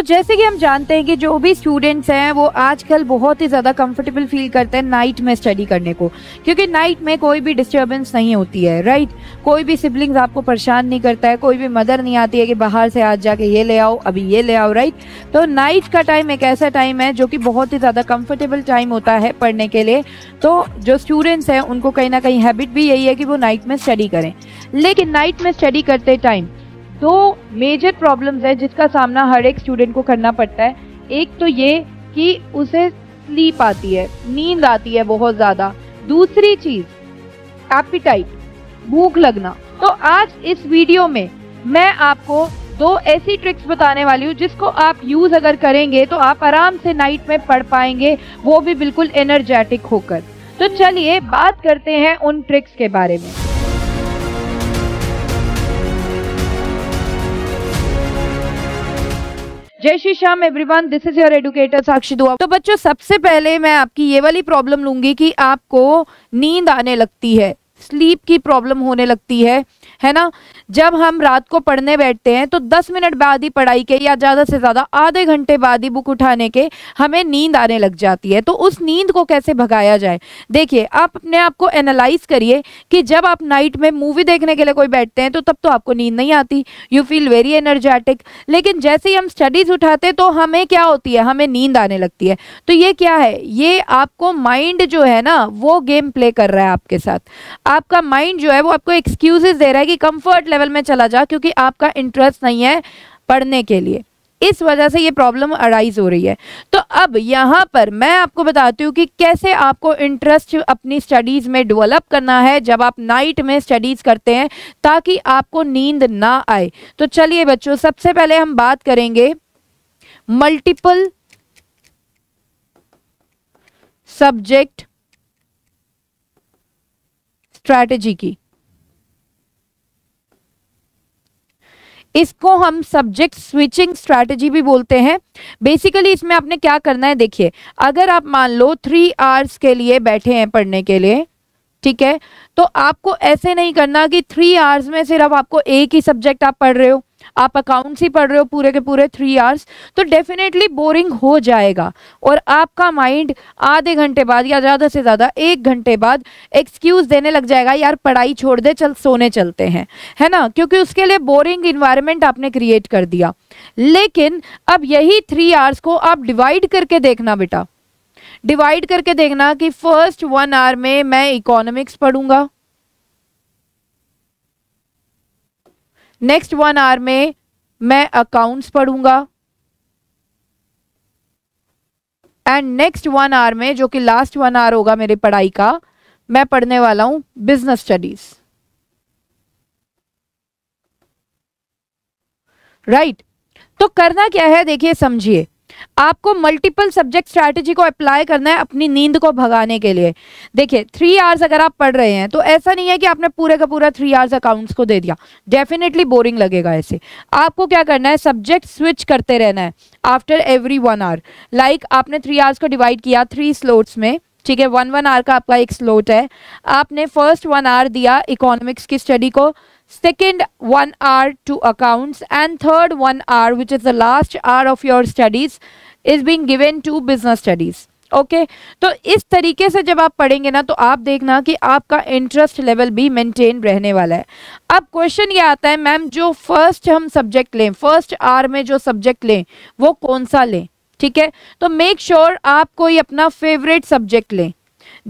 तो जैसे कि हम जानते हैं कि जो भी स्टूडेंट्स हैं वो आजकल बहुत ही ज़्यादा कंफर्टेबल फील करते हैं नाइट में स्टडी करने को क्योंकि नाइट में कोई भी डिस्टर्बेंस नहीं होती है राइट कोई भी सिबलिंग्स आपको परेशान नहीं करता है कोई भी मदर नहीं आती है कि बाहर से आज जाके ये ले आओ अभी ये ले आओ राइट तो नाइट का टाइम एक ऐसा टाइम है जो कि बहुत ही ज़्यादा कंफर्टेबल टाइम होता है पढ़ने के लिए तो जो स्टूडेंट्स हैं उनको कहीं ना कहीं हैबिट भी यही है कि वो नाइट में स्टडी करें लेकिन नाइट में स्टडी करते टाइम दो मेजर प्रॉब्लम्स है जिसका सामना हर एक स्टूडेंट को करना पड़ता है एक तो ये कि उसे स्लीप आती है नींद आती है बहुत ज़्यादा दूसरी चीज़ एपिटाइट भूख लगना तो आज इस वीडियो में मैं आपको दो ऐसी ट्रिक्स बताने वाली हूँ जिसको आप यूज़ अगर करेंगे तो आप आराम से नाइट में पढ़ पाएंगे वो भी बिल्कुल एनर्जेटिक होकर तो चलिए बात करते हैं उन ट्रिक्स के बारे में Jai Shri Shyam everyone this is your educator Sakshi Dua तो बच्चों सबसे पहले मैं आपकी ये वाली प्रॉब्लम लूंगी कि आपको नींद आने लगती है स्लीप की प्रॉब्लम होने लगती है है ना जब हम रात को पढ़ने बैठते हैं तो 10 मिनट बाद ही पढ़ाई के या ज़्यादा से ज़्यादा आधे घंटे बाद ही बुक उठाने के हमें नींद आने लग जाती है तो उस नींद को कैसे भगाया जाए देखिए आप अपने आप को एनालाइज करिए कि जब आप नाइट में मूवी देखने के लिए कोई बैठते हैं तो तब तो आपको नींद नहीं आती यू फील वेरी एनर्जेटिक लेकिन जैसे ही हम स्टडीज़ उठाते तो हमें क्या होती है हमें नींद आने लगती है तो ये क्या है ये आपको माइंड जो है ना वो गेम प्ले कर रहा है आपके साथ आपका माइंड जो है वो आपको एक्सक्यूजेस दे रहा है कि कंफर्ट लेवल में चला जा क्योंकि आपका इंटरेस्ट नहीं है पढ़ने के लिए इस वजह से ये प्रॉब्लम अराइज हो रही है तो अब यहाँ पर मैं आपको बताती हूँ कि कैसे आपको इंटरेस्ट अपनी स्टडीज़ में डेवलप करना है जब आप नाइट में स्टडीज़ करते हैं ताकि आपको नींद ना आए तो चलिए बच्चों सबसे पहले हम बात करेंगे मल्टीपल सब्जेक्ट स्ट्रैटेजी की इसको हम सब्जेक्ट स्विचिंग स्ट्रैटेजी भी बोलते हैं बेसिकली इसमें आपने क्या करना है देखिए अगर आप मान लो थ्री आवर्स के लिए बैठे हैं पढ़ने के लिए ठीक है तो आपको ऐसे नहीं करना कि थ्री आवर्स में सिर्फ आपको एक ही सब्जेक्ट आप पढ़ रहे हो आप अकाउंट्स ही पढ़ रहे हो पूरे के पूरे थ्री आवर्स तो डेफिनेटली बोरिंग हो जाएगा और आपका माइंड आधे घंटे बाद या ज़्यादा से ज़्यादा एक घंटे बाद एक्सक्यूज़ देने लग जाएगा यार पढ़ाई छोड़ दे चल सोने चलते हैं है ना क्योंकि उसके लिए बोरिंग इन्वायरमेंट आपने क्रिएट कर दिया लेकिन अब यही थ्री आवर्स को आप डिवाइड करके देखना बेटा डिवाइड करके देखना कि फर्स्ट वन आवर में मैं इकोनॉमिक्स पढ़ूंगा नेक्स्ट वन आवर में मैं अकाउंट्स पढ़ूंगा एंड नेक्स्ट वन आवर में जो कि लास्ट वन आवर होगा मेरी पढ़ाई का मैं पढ़ने वाला हूं बिजनेस स्टडीज राइट तो करना क्या है देखिए समझिए आपको मल्टीपल सब्जेक्ट स्ट्रैटेजी को अप्लाई करना है अपनी नींद को भगाने के लिए देखिए थ्री आवर्स अगर आप पढ़ रहे हैं तो ऐसा नहीं है कि आपने पूरे का पूरा थ्री आवर्स अकाउंट्स को दे दिया डेफिनेटली बोरिंग लगेगा ऐसे आपको क्या करना है सब्जेक्ट स्विच करते रहना है after every one hour like आपने थ्री आवर्स को डिवाइड किया थ्री स्लोट्स में ठीक है वन वन आवर का आपका एक स्लोट है आपने फर्स्ट वन आवर दिया इकोनॉमिक्स की स्टडी को second one hour to accounts and third one hour which is the last hour of your studies is being given to business studies okay okay? तो इस तरीके से जब आप पढ़ेंगे ना तो आप देखना कि आपका इंटरेस्ट लेवल भी मेंटेन रहने वाला है अब क्वेश्चन ये आता है मैम जो फर्स्ट हम सब्जेक्ट लें फर्स्ट आर में जो सब्जेक्ट लें वो कौन सा लें ठीक है तो मेक श्योर sure आप कोई अपना फेवरेट सब्जेक्ट लें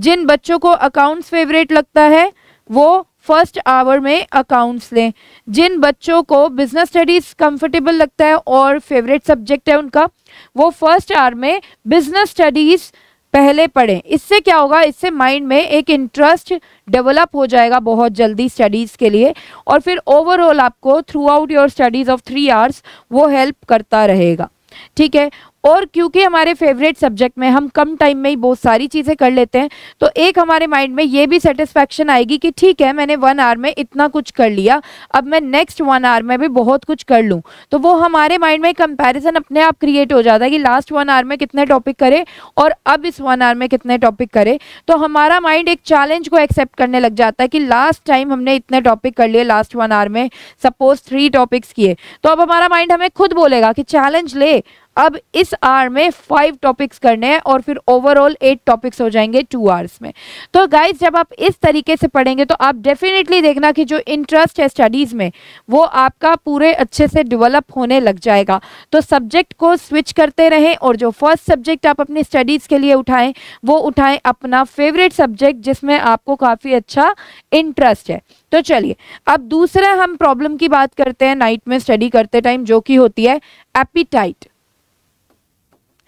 जिन बच्चों को अकाउंट्स फेवरेट लगता है वो फर्स्ट आवर में अकाउंट्स लें जिन बच्चों को बिजनेस स्टडीज़ कंफर्टेबल लगता है और फेवरेट सब्जेक्ट है उनका वो फर्स्ट आवर में बिजनेस स्टडीज़ पहले पढ़ें इससे क्या होगा इससे माइंड में एक इंटरेस्ट डेवलप हो जाएगा बहुत जल्दी स्टडीज़ के लिए और फिर ओवरऑल आपको throughout your studies of three hours वो हेल्प करता रहेगा ठीक है और क्योंकि हमारे फेवरेट सब्जेक्ट में हम कम टाइम में ही बहुत सारी चीज़ें कर लेते हैं तो एक हमारे माइंड में ये भी सेटिस्फेक्शन आएगी कि ठीक है मैंने वन आवर में इतना कुछ कर लिया अब मैं नेक्स्ट वन आवर में भी बहुत कुछ कर लूँ तो वो हमारे माइंड में कंपैरिजन अपने आप क्रिएट हो जाता है कि लास्ट वन आवर में कितने टॉपिक करे और अब इस वन आवर में कितने टॉपिक करे तो हमारा माइंड एक चैलेंज को एक्सेप्ट करने लग जाता है कि लास्ट टाइम हमने इतने टॉपिक कर लिए लास्ट वन आवर में सपोज थ्री टॉपिक्स किए तो अब हमारा माइंड हमें खुद बोलेगा कि चैलेंज ले अब इस आर में फाइव टॉपिक्स करने हैं और फिर ओवरऑल एट टॉपिक्स हो जाएंगे टू आवर्स में तो गाइज जब आप इस तरीके से पढ़ेंगे तो आप डेफिनेटली देखना कि जो इंटरेस्ट है स्टडीज़ में वो आपका पूरे अच्छे से डेवलप होने लग जाएगा तो सब्जेक्ट को स्विच करते रहें और जो फर्स्ट सब्जेक्ट आप अपनी स्टडीज़ के लिए उठाएं वो उठाएं अपना फेवरेट सब्जेक्ट जिसमें आपको काफ़ी अच्छा इंटरेस्ट है तो चलिए अब दूसरा हम प्रॉब्लम की बात करते हैं नाइट में स्टडी करते टाइम जो कि होती है एपीटाइट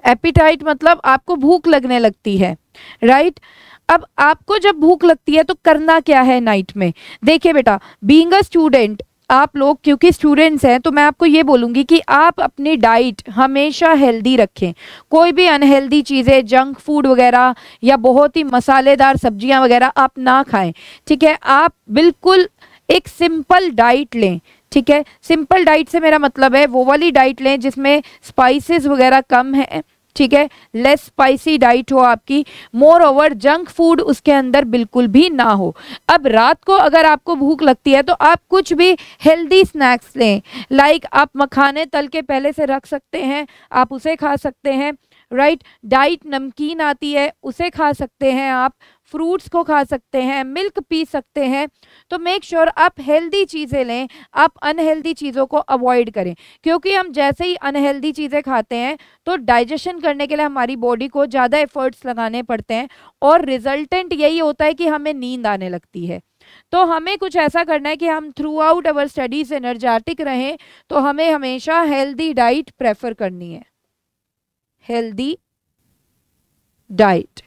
एपिटाइट मतलब आपको भूख लगने लगती है राइट अब आपको जब भूख लगती है तो करना क्या है नाइट में देखिए बेटा बींग अ स्टूडेंट आप लोग क्योंकि स्टूडेंट्स हैं तो मैं आपको ये बोलूँगी कि आप अपनी डाइट हमेशा हेल्दी रखें कोई भी अनहेल्दी चीज़ें जंक फूड वगैरह या बहुत ही मसालेदार सब्जियां वगैरह आप ना खाएं ठीक है आप बिल्कुल एक सिंपल डाइट लें ठीक है सिंपल डाइट से मेरा मतलब है वो वाली डाइट लें जिसमें स्पाइसेस वगैरह कम है ठीक है लेस स्पाइसी डाइट हो आपकी मोर ओवर जंक फूड उसके अंदर बिल्कुल भी ना हो अब रात को अगर आपको भूख लगती है तो आप कुछ भी हेल्दी स्नैक्स लें लाइक आप मखाने तल के पहले से रख सकते हैं आप उसे खा सकते हैं राइट डाइट नमकीन आती है उसे खा सकते हैं आप फ्रूट्स को खा सकते हैं मिल्क पी सकते हैं तो मेक श्योर sure आप हेल्दी चीज़ें लें आप अनहेल्दी चीज़ों को अवॉइड करें क्योंकि हम जैसे ही अनहेल्दी चीज़ें खाते हैं तो डाइजेशन करने के लिए हमारी बॉडी को ज़्यादा एफर्ट्स लगाने पड़ते हैं और रिजल्टेंट यही होता है कि हमें नींद आने लगती है तो हमें कुछ ऐसा करना है कि हम throughout our studies energetic रहें तो हमें हमेशा हेल्दी डाइट प्रेफर करनी है हेल्दी डाइट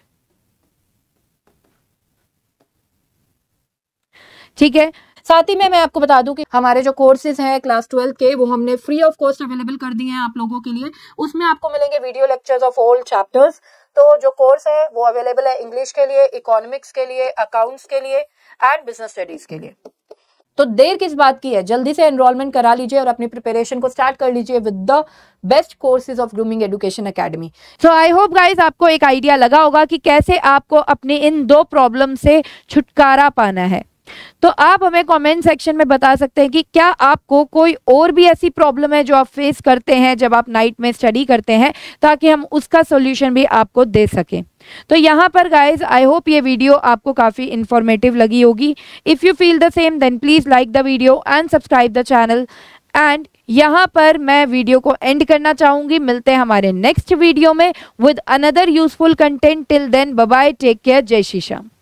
ठीक है साथ ही में मैं आपको बता दूं कि हमारे जो कोर्सेज हैं क्लास ट्वेल्व के वो हमने फ्री ऑफ कॉस्ट अवेलेबल कर दिए हैं आप लोगों के लिए उसमें आपको मिलेंगे video lectures of all chapters तो जो कोर्स है वो अवेलेबल है इंग्लिश के लिए इकोनॉमिक्स के लिए अकाउंट्स के लिए एंड बिजनेस स्टडीज के लिए तो देर किस बात की है जल्दी से एनरोलमेंट करा लीजिए और अपनी प्रिपरेशन को स्टार्ट कर लीजिए with the best courses of Grooming Education Academy so I hope guys आपको एक आइडिया लगा होगा कि कैसे आपको अपने इन दो प्रॉब्लम से छुटकारा पाना है तो आप हमें कमेंट सेक्शन में बता सकते हैं कि क्या आपको कोई और भी ऐसी प्रॉब्लम है जो आप फेस करते हैं जब आप नाइट में स्टडी करते हैं ताकि हम उसका सोल्यूशन भी आपको दे सकें तो यहाँ पर गाइज आई होप ये वीडियो आपको काफ़ी इन्फॉर्मेटिव लगी होगी if you feel the same then please like the video and subscribe the channel and यहाँ पर मैं वीडियो को एंड करना चाहूँगी मिलते हैं हमारे नेक्स्ट वीडियो में with another useful content till then bye take care जय श्री श्याम